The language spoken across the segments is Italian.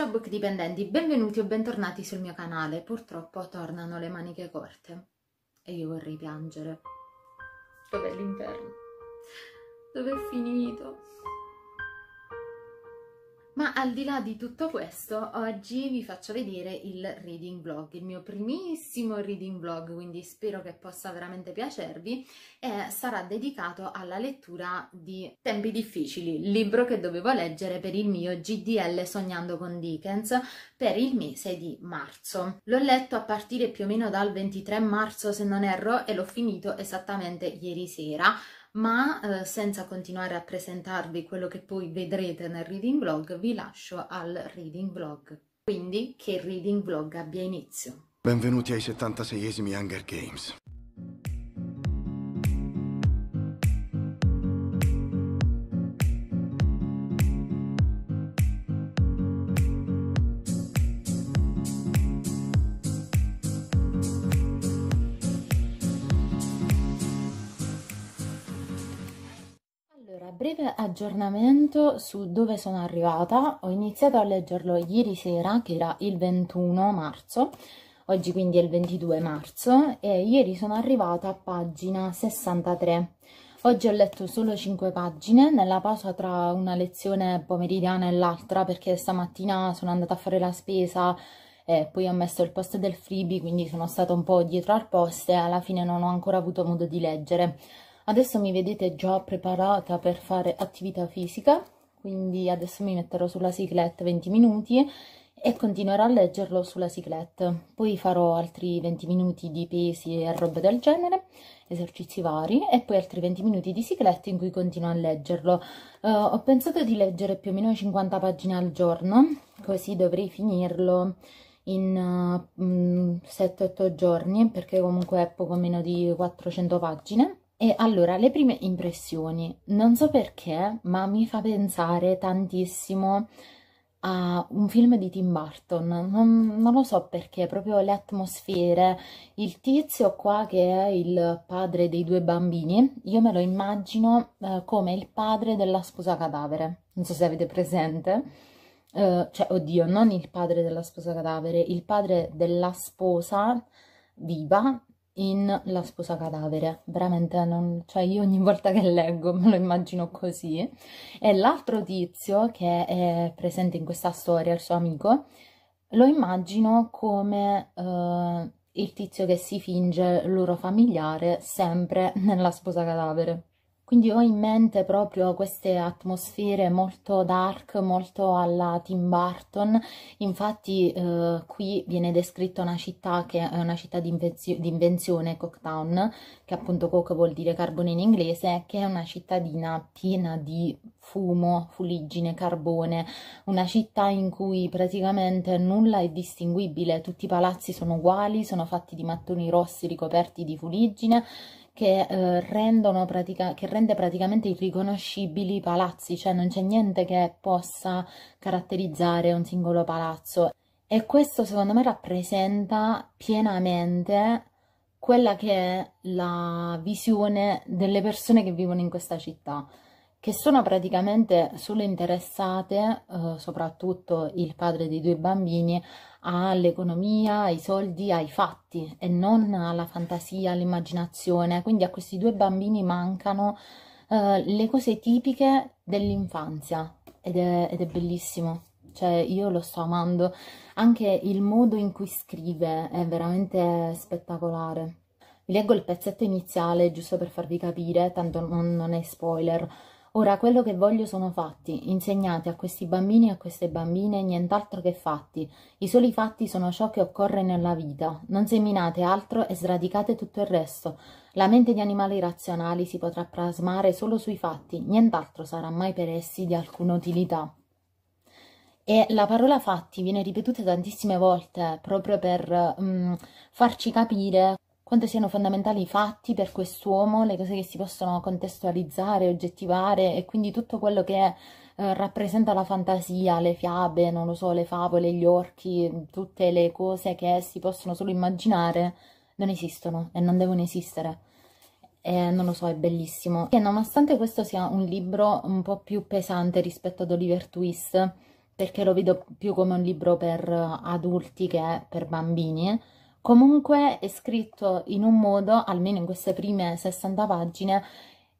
Ciao book dipendenti, benvenuti o bentornati sul mio canale. Purtroppo tornano le maniche corte e io vorrei piangere. Dov'è l'inverno? Dov'è finito? Ma al di là di tutto questo, oggi vi faccio vedere il reading vlog, il mio primissimo reading vlog, quindi spero che possa veramente piacervi e sarà dedicato alla lettura di Tempi difficili, libro che dovevo leggere per il mio GDL Sognando con Dickens per il mese di marzo. L'ho letto a partire più o meno dal 23 marzo se non erro e l'ho finito esattamente ieri sera ma eh, senza continuare a presentarvi quello che poi vedrete nel reading vlog, vi lascio al reading vlog. Quindi che il reading vlog abbia inizio. Benvenuti ai 76esimi Hunger Games. aggiornamento su dove sono arrivata. Ho iniziato a leggerlo ieri sera, che era il 21 marzo, oggi quindi è il 22 marzo, e ieri sono arrivata a pagina 63. Oggi ho letto solo 5 pagine, nella pausa tra una lezione pomeridiana e l'altra, perché stamattina sono andata a fare la spesa e poi ho messo il post del freebie, quindi sono stata un po' dietro al post e alla fine non ho ancora avuto modo di leggere adesso mi vedete già preparata per fare attività fisica quindi adesso mi metterò sulla ciclette 20 minuti e continuerò a leggerlo sulla ciclette poi farò altri 20 minuti di pesi e robe del genere esercizi vari e poi altri 20 minuti di ciclette in cui continuo a leggerlo uh, ho pensato di leggere più o meno 50 pagine al giorno così dovrei finirlo in uh, eh, 7-8 mm, giorni perché comunque è poco meno di 400 pagine e allora, le prime impressioni, non so perché, ma mi fa pensare tantissimo a un film di Tim Burton, non, non, lo so perché, proprio le atmosfere, il tizio qua che è il padre dei due bambini, io me lo immagino eh, come il padre della sposa cadavere, non so se avete presente, eh, cioè oddio, non il padre della sposa cadavere, il padre della sposa viva in La sposa cadavere, veramente non, cioè io ogni volta che leggo me lo immagino così. E l'altro tizio che è presente in questa storia, il suo amico, lo immagino come eh, il tizio che si finge loro familiare sempre nella sposa cadavere. Quindi ho in mente proprio queste atmosfere molto dark, molto alla Tim Burton, infatti eh, qui viene descritta una città che è una città di, invenzio invenzione, Cocktown, che appunto Coke vuol dire carbone in inglese, che è una cittadina piena di fumo, fuliggine, carbone, una città in cui praticamente nulla è distinguibile, tutti i palazzi sono uguali, sono fatti di mattoni rossi ricoperti di fuliggine, che, eh, rendono pratica- che rende praticamente irriconoscibili i palazzi, cioè non c'è niente che possa caratterizzare un singolo palazzo. E questo secondo me rappresenta pienamente quella che è la visione delle persone che vivono in questa città che sono praticamente solo interessate, eh, soprattutto il padre di due bambini, all'economia, ai soldi, ai fatti e non alla fantasia, all'immaginazione. Quindi a questi due bambini mancano eh, le cose tipiche dell'infanzia ed, ed è bellissimo cioè io lo sto amando, anche il modo in cui scrive è veramente spettacolare. Vi leggo il pezzetto iniziale giusto per farvi capire, tanto non, non è spoiler, Ora quello che voglio sono fatti, insegnate a questi bambini e a queste bambine nient'altro che fatti. I soli fatti sono ciò che occorre nella vita. Non seminate altro e sradicate tutto il resto. La mente di animali razionali si potrà plasmare solo sui fatti, nient'altro sarà mai per essi di alcuna utilità. E la parola fatti viene ripetuta tantissime volte proprio per um, farci capire quanto siano fondamentali i fatti per quest'uomo, le cose che si possono contestualizzare, oggettivare e quindi tutto quello che è eh, rappresenta la fantasia, le fiabe, non lo so, le favole, gli orchi, tutte le cose che si possono solo immaginare, non esistono e non devono esistere. E non lo so, è bellissimo. E nonostante questo sia un libro un po' più pesante rispetto ad Oliver Twist, perché lo vedo più come un libro per adulti che per bambini, Comunque è scritto in un modo, almeno in queste prime 60 pagine,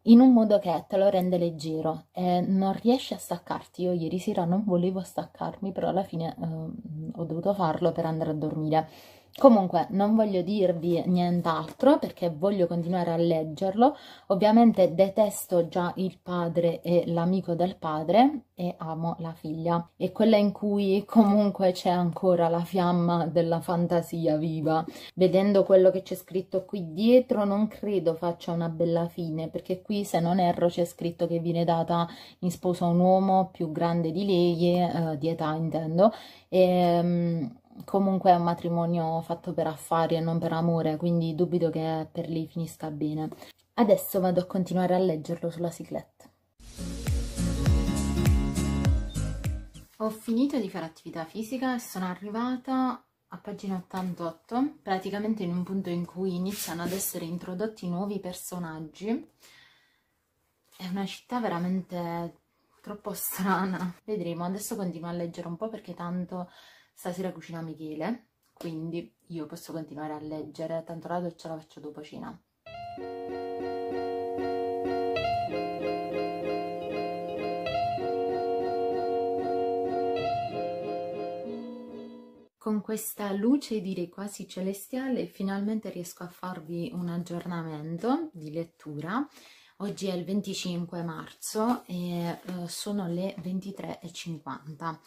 in un modo che te lo rende leggero e non riesci a staccarti. Io ieri sera non volevo staccarmi, però alla fine eh, ho dovuto farlo per andare a dormire. Comunque non voglio dirvi nient'altro perché voglio continuare a leggerlo, ovviamente detesto già il padre e l'amico del padre e amo la figlia, e quella in cui comunque c'è ancora la fiamma della fantasia viva. Vedendo quello che c'è scritto qui dietro non credo faccia una bella fine perché qui se non erro c'è scritto che viene data in sposo a un uomo più grande di lei, eh, di età intendo, e... Ehm, comunque è un matrimonio fatto per affari e non per amore, quindi dubito che per lì finisca bene. Adesso vado a continuare a leggerlo sulla sigletta. Ho finito di fare attività fisica e sono arrivata a pagina 88, praticamente in un punto in cui iniziano ad essere introdotti nuovi personaggi. È una città veramente troppo strana. Vedremo, adesso continuo a leggere un po' perché tanto Stasera cucina Michele, quindi io posso continuare a leggere, tanto la doccia la faccio dopo cena. Con questa luce direi quasi celestiale finalmente riesco a farvi un aggiornamento di lettura. Oggi è il 25 marzo e eh, sono le 23.50.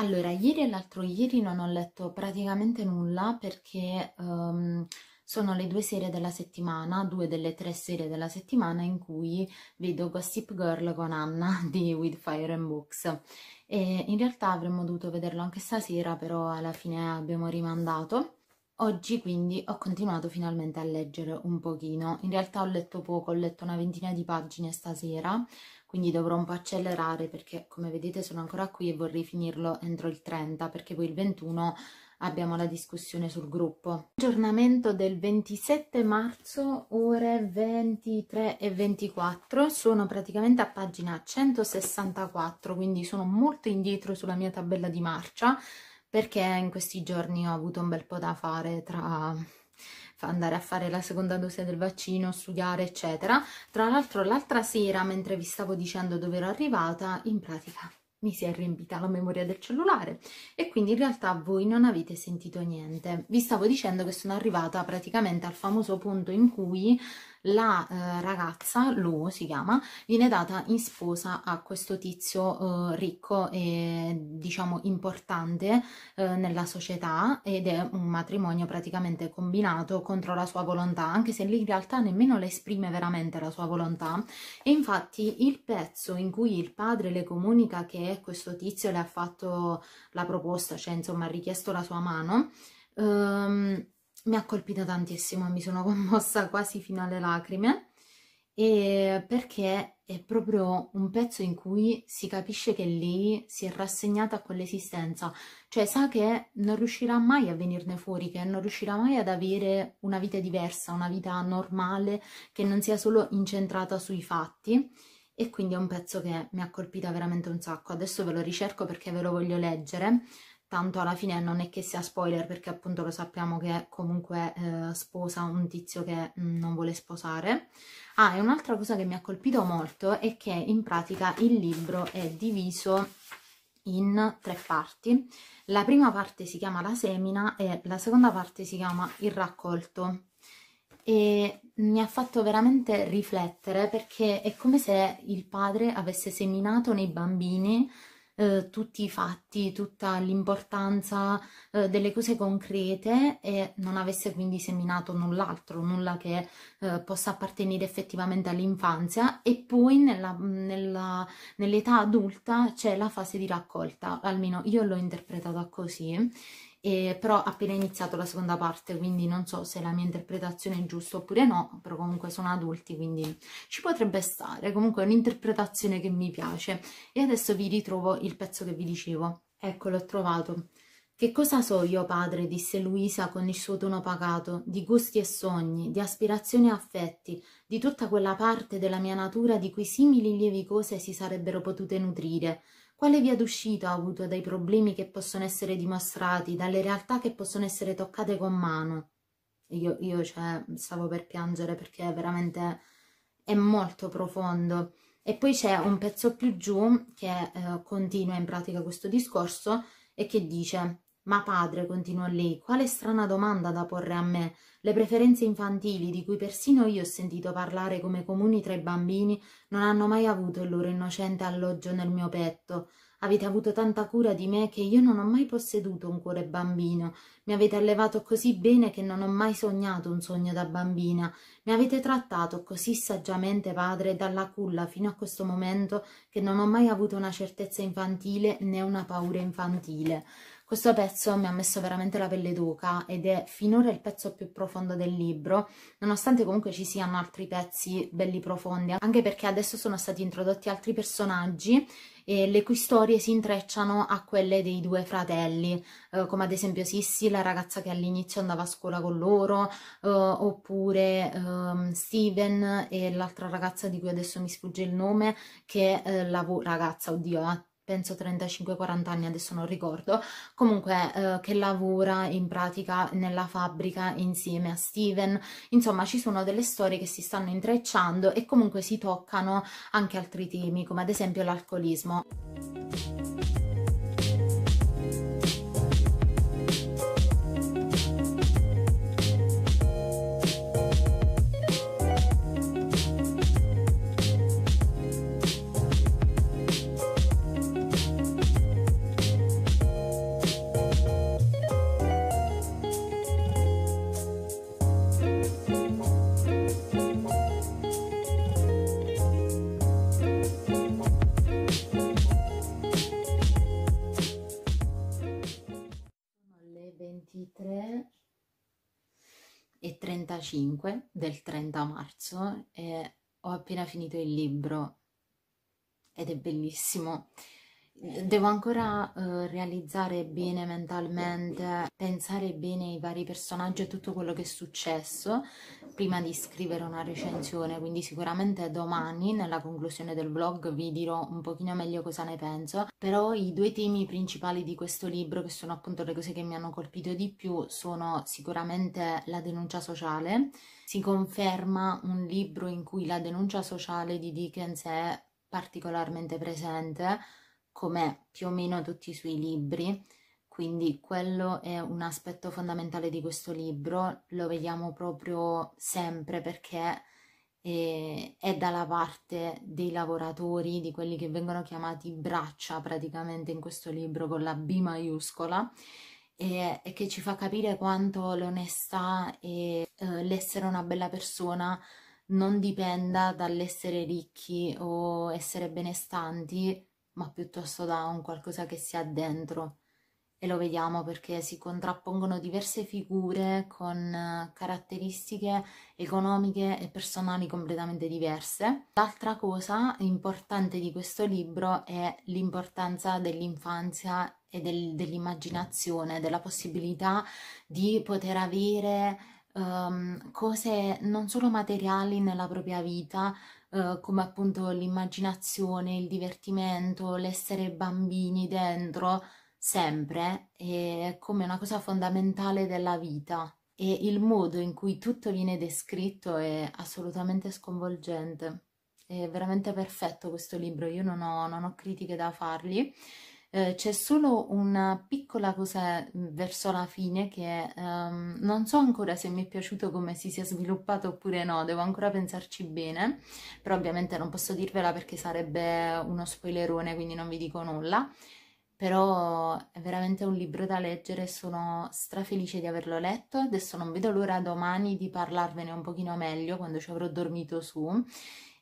Allora, ieri e l'altro ieri non ho letto praticamente nulla perché um, sono le due sere della settimana, due delle tre sere della settimana in cui vedo Gossip Girl con Anna di With Fire and Books. E in realtà avremmo dovuto vederlo anche stasera, però alla fine abbiamo rimandato. Oggi quindi ho continuato finalmente a leggere un pochino. In realtà ho letto poco, ho letto una ventina di pagine stasera, quindi dovrò un po' accelerare perché come vedete sono ancora qui e vorrei finirlo entro il 30 perché poi il 21 abbiamo la discussione sul gruppo. Aggiornamento del 27 marzo ore 23 e 24, sono praticamente a pagina 164, quindi sono molto indietro sulla mia tabella di marcia perché in questi giorni ho avuto un bel po' da fare tra andare a fare la seconda dose del vaccino, studiare, eccetera. Tra l'altro l'altra sera, mentre vi stavo dicendo dove ero arrivata, in pratica mi si è riempita la memoria del cellulare e quindi in realtà voi non avete sentito niente. Vi stavo dicendo che sono arrivata praticamente al famoso punto in cui la eh, ragazza, Lu si chiama, viene data in sposa a questo tizio eh, ricco e diciamo importante eh, nella società ed è un matrimonio praticamente combinato contro la sua volontà, anche se lì in realtà nemmeno le esprime veramente la sua volontà. E infatti il pezzo in cui il padre le comunica che questo tizio le ha fatto la proposta, cioè insomma ha richiesto la sua mano, ehm, mi ha colpita tantissimo, mi sono commossa quasi fino alle lacrime e perché è proprio un pezzo in cui si capisce che lei si è rassegnata a quell'esistenza, cioè sa che non riuscirà mai a venirne fuori, che non riuscirà mai ad avere una vita diversa, una vita normale, che non sia solo incentrata sui fatti e quindi è un pezzo che mi ha colpita veramente un sacco. Adesso ve lo ricerco perché ve lo voglio leggere, tanto alla fine non è che sia spoiler perché appunto lo sappiamo che comunque eh, sposa un tizio che mm, non vuole sposare. Ah, e un'altra cosa che mi ha colpito molto è che in pratica il libro è diviso in tre parti. La prima parte si chiama la semina e la seconda parte si chiama il raccolto. E mi ha fatto veramente riflettere perché è come se il padre avesse seminato nei bambini eh, tutti i fatti, tutta l'importanza eh, delle cose concrete e non avesse quindi seminato null'altro, nulla che eh, possa appartenere effettivamente all'infanzia e poi nell'età adulta c'è la fase di raccolta, almeno io l'ho interpretata così eh, però appena iniziato la seconda parte, quindi non so se la mia interpretazione è giusta oppure no, però comunque sono adulti, quindi ci potrebbe stare, comunque è un'interpretazione che mi piace. E adesso vi ritrovo il pezzo che vi dicevo. Ecco, l'ho trovato. Che cosa so io, padre, disse Luisa con il suo tono pagato, di gusti e sogni, di aspirazioni e affetti, di tutta quella parte della mia natura di cui simili lievi cose si sarebbero potute nutrire, quale via d'uscita ha avuto dai problemi che possono essere dimostrati, dalle realtà che possono essere toccate con mano? Io, io cioè, stavo per piangere perché veramente è molto profondo. E poi c'è un pezzo più giù che eh, continua in pratica questo discorso e che dice ma padre, continuò lei, quale strana domanda da porre a me. Le preferenze infantili, di cui persino io ho sentito parlare come comuni tra i bambini, non hanno mai avuto il loro innocente alloggio nel mio petto. Avete avuto tanta cura di me che io non ho mai posseduto un cuore bambino. Mi avete allevato così bene che non ho mai sognato un sogno da bambina. Mi avete trattato così saggiamente, padre, dalla culla fino a questo momento che non ho mai avuto una certezza infantile né una paura infantile. Questo pezzo mi ha messo veramente la pelle d'oca ed è finora il pezzo più profondo del libro, nonostante comunque ci siano altri pezzi belli profondi, anche perché adesso sono stati introdotti altri personaggi le cui storie si intrecciano a quelle dei due fratelli, eh, come ad esempio Sissi, la ragazza che all'inizio andava a scuola con loro, eh, oppure eh, Steven e l'altra ragazza di cui adesso mi sfugge il nome, che eh, la ragazza, oddio, penso 35-40 anni, adesso non ricordo, comunque eh, che lavora in pratica nella fabbrica insieme a Steven, insomma ci sono delle storie che si stanno intrecciando e comunque si toccano anche altri temi come ad esempio l'alcolismo. 35 del 30 marzo e ho appena finito il libro ed è bellissimo Devo ancora eh, realizzare bene mentalmente, pensare bene ai vari personaggi e tutto quello che è successo prima di scrivere una recensione, quindi sicuramente domani nella conclusione del vlog vi dirò un pochino meglio cosa ne penso, però i due temi principali di questo libro, che sono appunto le cose che mi hanno colpito di più, sono sicuramente la denuncia sociale, si conferma un libro in cui la denuncia sociale di Dickens è particolarmente presente, come più o meno tutti i suoi libri, quindi quello è un aspetto fondamentale di questo libro, lo vediamo proprio sempre perché eh, è dalla parte dei lavoratori, di quelli che vengono chiamati braccia praticamente in questo libro con la B maiuscola e, e che ci fa capire quanto l'onestà e eh, l'essere una bella persona non dipenda dall'essere ricchi o essere benestanti, ma piuttosto da un qualcosa che si ha dentro. E lo vediamo perché si contrappongono diverse figure con eh, caratteristiche economiche e personali completamente diverse. L'altra cosa importante di questo libro è l'importanza dell'infanzia e del, dell'immaginazione, della possibilità di poter avere um, cose non solo materiali nella propria vita, eh, come appunto l'immaginazione, il divertimento, l'essere bambini dentro, sempre, è come una cosa fondamentale della vita e il modo in cui tutto viene descritto è assolutamente sconvolgente. È veramente perfetto questo libro, io non ho, non ho critiche da fargli. Eh, c'è solo una piccola cosa mm, verso la fine che ehm, non so ancora se mi è piaciuto come si sia sviluppato oppure no, devo ancora pensarci bene, però ovviamente non posso dirvela perché sarebbe uno spoilerone, quindi non vi dico nulla però è veramente un libro da leggere, sono strafelice di averlo letto, adesso non vedo l'ora domani di parlarvene un pochino meglio quando ci avrò dormito su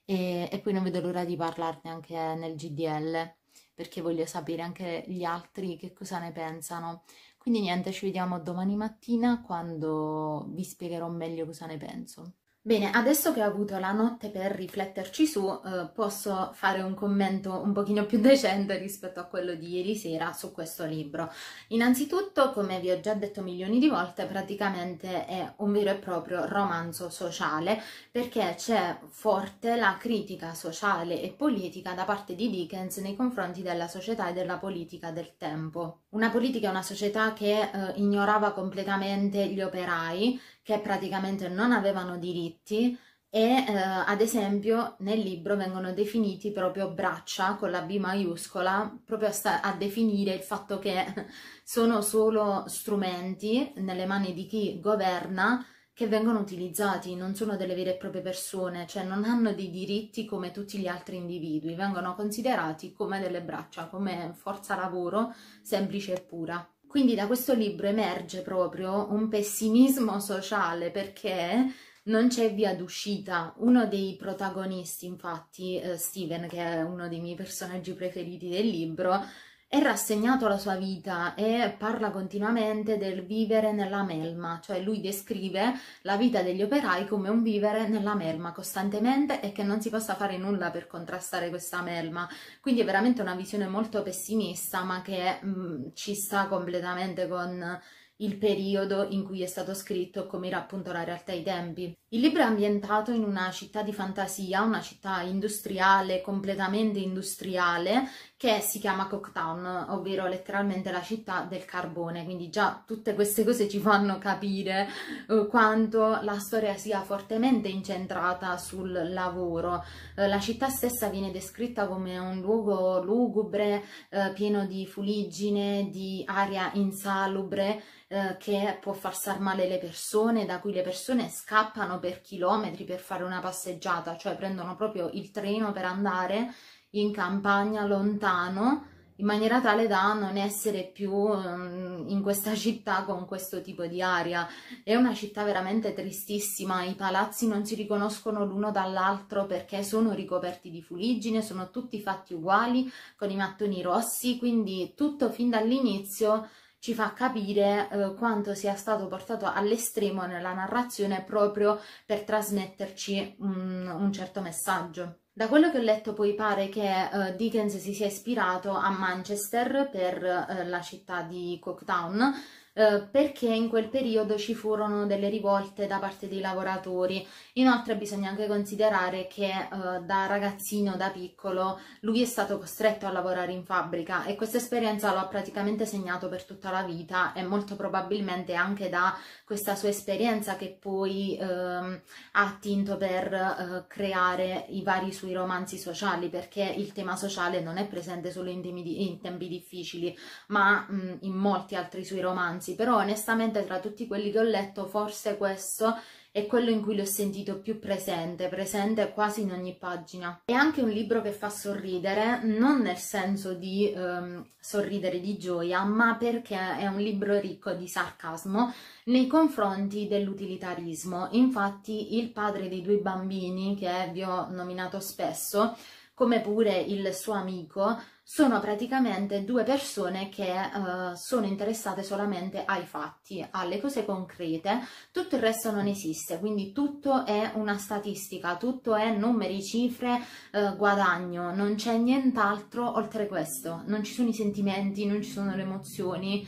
e, e poi non vedo l'ora di parlarne anche nel GDL perché voglio sapere anche gli altri che cosa ne pensano. Quindi niente, ci vediamo domani mattina quando vi spiegherò meglio cosa ne penso. Bene, adesso che ho avuto la notte per rifletterci su, eh, posso fare un commento un pochino più decente rispetto a quello di ieri sera su questo libro. Innanzitutto, come vi ho già detto milioni di volte, praticamente è un vero e proprio romanzo sociale, perché c'è forte la critica sociale e politica da parte di Dickens nei confronti della società e della politica del tempo. Una politica e una società che eh, ignorava completamente gli operai, che praticamente non avevano diritti e eh, ad esempio nel libro vengono definiti proprio braccia con la B maiuscola proprio a, sta- a definire il fatto che sono solo strumenti nelle mani di chi governa che vengono utilizzati, non sono delle vere e proprie persone, cioè non hanno dei diritti come tutti gli altri individui, vengono considerati come delle braccia, come forza lavoro semplice e pura. Quindi da questo libro emerge proprio un pessimismo sociale perché non c'è via d'uscita. Uno dei protagonisti, infatti, eh, Steven, che è uno dei miei personaggi preferiti del libro, è rassegnato alla sua vita e parla continuamente del vivere nella melma, cioè lui descrive la vita degli operai come un vivere nella melma costantemente e che non si possa fare nulla per contrastare questa melma, quindi è veramente una visione molto pessimista ma che mh, mm, ci sta completamente con il periodo in cui è stato scritto e come era appunto la realtà ai tempi. Il libro è ambientato in una città di fantasia, una città industriale, completamente industriale, che si chiama Cocktown, ovvero letteralmente la città del carbone, quindi già tutte queste cose ci fanno capire eh, quanto la storia sia fortemente incentrata sul lavoro. Eh, la città stessa viene descritta come un luogo lugubre, eh, pieno di fuliggine, di aria insalubre eh, che può far star male le persone, da cui le persone scappano per chilometri per fare una passeggiata, cioè prendono proprio il treno per andare in campagna lontano in maniera tale da non essere più mm, in questa città con questo tipo di aria. È una città veramente tristissima, i palazzi non si riconoscono l'uno dall'altro perché sono ricoperti di fuliggine, sono tutti fatti uguali con i mattoni rossi, quindi tutto fin dall'inizio ci fa capire eh, quanto sia stato portato all'estremo nella narrazione proprio per trasmetterci un, un certo messaggio. Da quello che ho letto poi pare che uh, Dickens si sia ispirato a Manchester per uh, la città di Cooktown, eh, perché in quel periodo ci furono delle rivolte da parte dei lavoratori. Inoltre bisogna anche considerare che eh, da ragazzino, da piccolo, lui è stato costretto a lavorare in fabbrica e questa esperienza lo ha praticamente segnato per tutta la vita e molto probabilmente anche da questa sua esperienza che poi ehm, ha attinto per eh, creare i vari suoi romanzi sociali perché il tema sociale non è presente solo in, di, in tempi difficili ma mh, mm, in molti altri suoi romanzi romanzi, però onestamente tra tutti quelli che ho letto forse questo è quello in cui l'ho sentito più presente, presente quasi in ogni pagina. È anche un libro che fa sorridere, non nel senso di ehm, sorridere di gioia, ma perché è un libro ricco di sarcasmo nei confronti dell'utilitarismo. Infatti il padre dei due bambini, che vi ho nominato spesso, come pure il suo amico, sono praticamente due persone che uh, sono interessate solamente ai fatti, alle cose concrete, tutto il resto non esiste, quindi tutto è una statistica, tutto è numeri, cifre, uh, guadagno, non c'è nient'altro oltre questo, non ci sono i sentimenti, non ci sono le emozioni,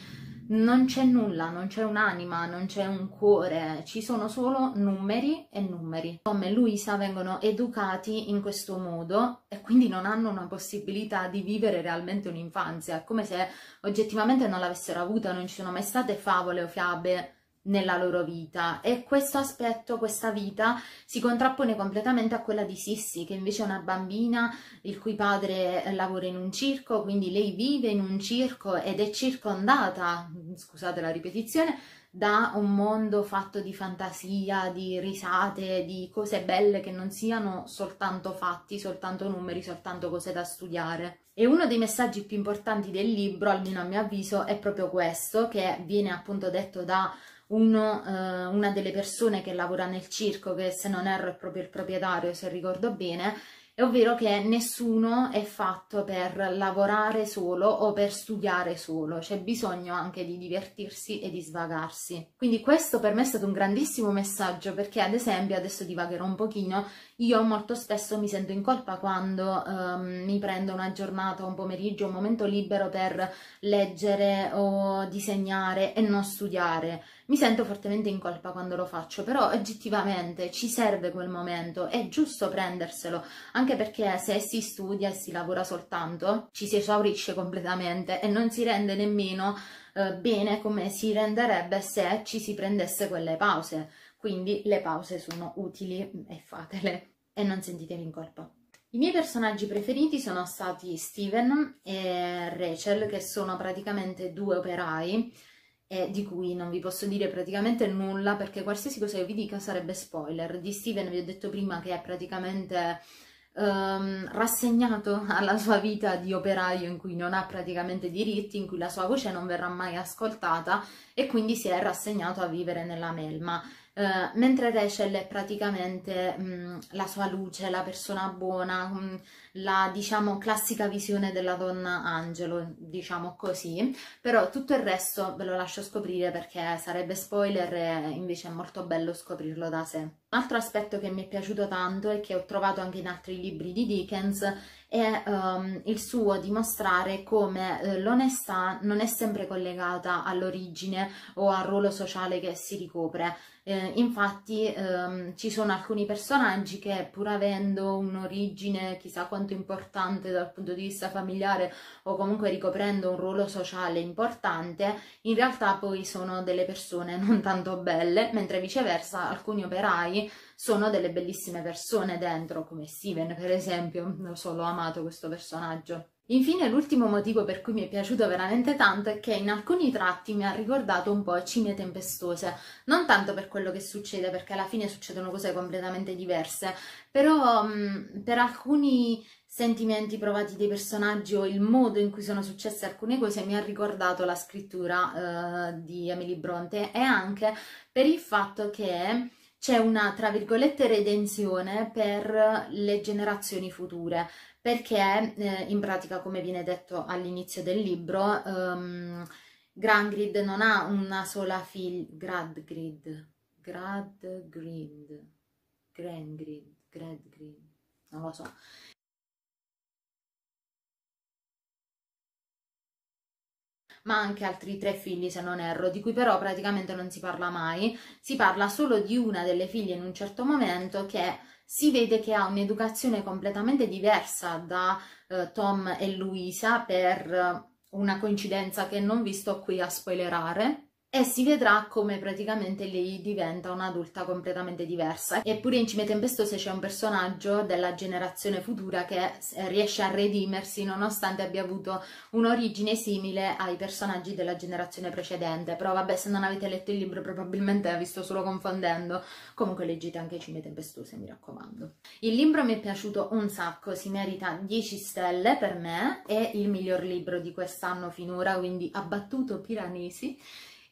non c'è nulla, non c'è un'anima, non c'è un cuore, ci sono solo numeri e numeri. Tom e Luisa vengono educati in questo modo e quindi non hanno una possibilità di vivere realmente un'infanzia, è come se oggettivamente non l'avessero avuta, non ci sono mai state favole o fiabe nella loro vita e questo aspetto, questa vita si contrappone completamente a quella di Sissi che invece è una bambina il cui padre lavora in un circo, quindi lei vive in un circo ed è circondata, scusate la ripetizione, da un mondo fatto di fantasia, di risate, di cose belle che non siano soltanto fatti, soltanto numeri, soltanto cose da studiare. E uno dei messaggi più importanti del libro, almeno a mio avviso, è proprio questo, che viene appunto detto da uno, eh, una delle persone che lavora nel circo, che se non erro è proprio il proprietario, se ricordo bene, ovvero che nessuno è fatto per lavorare solo o per studiare solo, c'è bisogno anche di divertirsi e di svagarsi. Quindi questo per me è stato un grandissimo messaggio perché ad esempio, adesso divagherò un pochino, io molto spesso mi sento in colpa quando ehm, mi prendo una giornata, un pomeriggio, un momento libero per leggere o disegnare e non studiare mi sento fortemente in colpa quando lo faccio, però oggettivamente ci serve quel momento, è giusto prenderselo, anche perché se si studia e si lavora soltanto, ci si esaurisce completamente e non si rende nemmeno eh, bene come si renderebbe se ci si prendesse quelle pause. Quindi le pause sono utili e fatele e non sentitevi in colpa. I miei personaggi preferiti sono stati Steven e Rachel, che sono praticamente due operai e di cui non vi posso dire praticamente nulla perché qualsiasi cosa io vi dica sarebbe spoiler. Di Steven vi ho detto prima che è praticamente ehm, rassegnato alla sua vita di operaio in cui non ha praticamente diritti, in cui la sua voce non verrà mai ascoltata e quindi si è rassegnato a vivere nella melma. Eh, mentre Rachel è praticamente mh, mm, la sua luce, la persona buona, mh, mm, la diciamo classica visione della donna angelo, diciamo così, però tutto il resto ve lo lascio scoprire perché sarebbe spoiler e invece è molto bello scoprirlo da sé. Un altro aspetto che mi è piaciuto tanto e che ho trovato anche in altri libri di Dickens è um, il suo dimostrare come eh, l'onestà non è sempre collegata all'origine o al ruolo sociale che si ricopre. Eh, infatti ehm, ci sono alcuni personaggi che pur avendo un'origine chissà quanto molto importante dal punto di vista familiare o comunque ricoprendo un ruolo sociale importante, in realtà poi sono delle persone non tanto belle, mentre viceversa alcuni operai sono delle bellissime persone dentro, come Steven per esempio, lo so, l'ho amato questo personaggio. Infine l'ultimo motivo per cui mi è piaciuto veramente tanto è che in alcuni tratti mi ha ricordato un po' Cine Tempestose, non tanto per quello che succede perché alla fine succedono cose completamente diverse, però mh, mm, per alcuni sentimenti provati dei personaggi o il modo in cui sono successe alcune cose mi ha ricordato la scrittura eh, di Emily Bronte e anche per il fatto che c'è una, tra virgolette, redenzione per le generazioni future, perché eh, in pratica, come viene detto all'inizio del libro, ehm, Grangrid non ha una sola figlia, Gradgrid, Gradgrid, Grangrid, Gradgrid, non lo so, ma anche altri tre figli se non erro, di cui però praticamente non si parla mai, si parla solo di una delle figlie in un certo momento che si vede che ha un'educazione completamente diversa da eh, Tom e Luisa per una coincidenza che non vi sto qui a spoilerare, e si vedrà come praticamente lei diventa un'adulta completamente diversa. Eppure in Cime Tempestose c'è un personaggio della generazione futura che eh, riesce a redimersi nonostante abbia avuto un'origine simile ai personaggi della generazione precedente. Però vabbè, se non avete letto il libro probabilmente vi sto solo confondendo. Comunque leggete anche Cime Tempestose, mi raccomando. Il libro mi è piaciuto un sacco, si merita 10 stelle per me, è il miglior libro di quest'anno finora, quindi Abbattuto Piranesi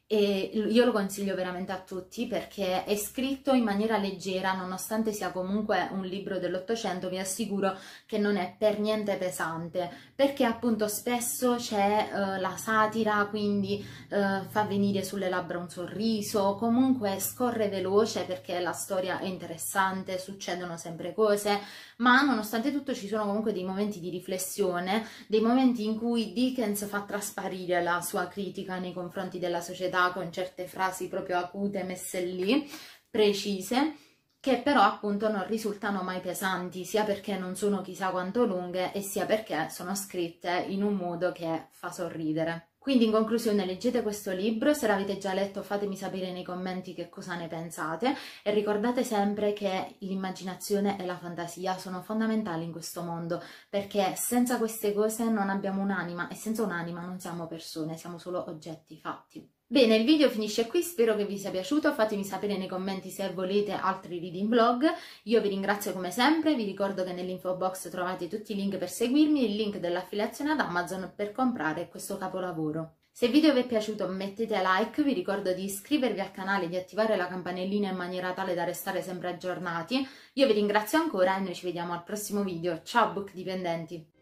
e io lo consiglio veramente a tutti perché è scritto in maniera leggera, nonostante sia comunque un libro dell'Ottocento, vi assicuro che non è per niente pesante, perché appunto spesso c'è uh, la satira, quindi uh, fa venire sulle labbra un sorriso, comunque scorre veloce perché la storia è interessante, succedono sempre cose, ma nonostante tutto ci sono comunque dei momenti di riflessione, dei momenti in cui Dickens fa trasparire la sua critica nei confronti della società con certe frasi proprio acute messe lì, precise, che però appunto non risultano mai pesanti, sia perché non sono chissà quanto lunghe e sia perché sono scritte in un modo che fa sorridere. Quindi in conclusione leggete questo libro, se l'avete già letto fatemi sapere nei commenti che cosa ne pensate e ricordate sempre che l'immaginazione e la fantasia sono fondamentali in questo mondo perché senza queste cose non abbiamo un'anima e senza un'anima non siamo persone, siamo solo oggetti fatti. Bene, il video finisce qui, spero che vi sia piaciuto, fatemi sapere nei commenti se volete altri reading blog, io vi ringrazio come sempre, vi ricordo che nell'info box trovate tutti i link per seguirmi e il link dell'affiliazione ad Amazon per comprare questo capolavoro. Se il video vi è piaciuto mettete like, vi ricordo di iscrivervi al canale e di attivare la campanellina in maniera tale da restare sempre aggiornati, io vi ringrazio ancora e noi ci vediamo al prossimo video, ciao book dipendenti!